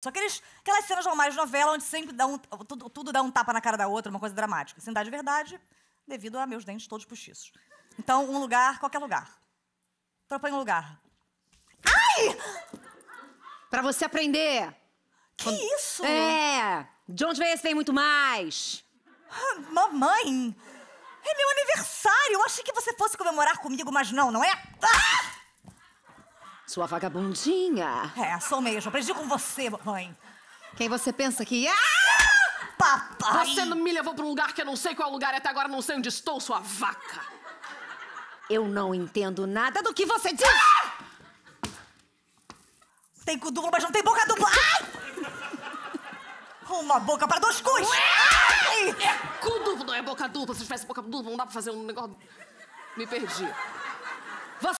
Só aqueles, aquelas cenas normais de novela onde sempre dá um, tudo, tudo, dá um tapa na cara da outra, uma coisa dramática. Sem assim, dar de verdade, devido a meus dentes todos postiços. Então, um lugar, qualquer lugar. Propõe um lugar. Ai! Pra você aprender. Que Quando... isso? É! De onde vem esse bem muito mais? mamãe! É meu aniversário! Eu achei que você fosse comemorar comigo, mas não, não é? Ah! Sua vagabundinha. É, sou mesmo. Aprendi com você, mãe. Quem você pensa que é? Papai! Você não me levou pra um lugar que eu não sei qual lugar e é, até agora não sei onde estou, sua vaca. Eu não entendo nada do que você diz. Ah! Tem cu duplo, mas não tem boca dupla. Uma boca para dois cus. Ué! É cu duplo, não é boca dupla. Se tivesse boca dupla, não dá pra fazer um negócio... Me perdi.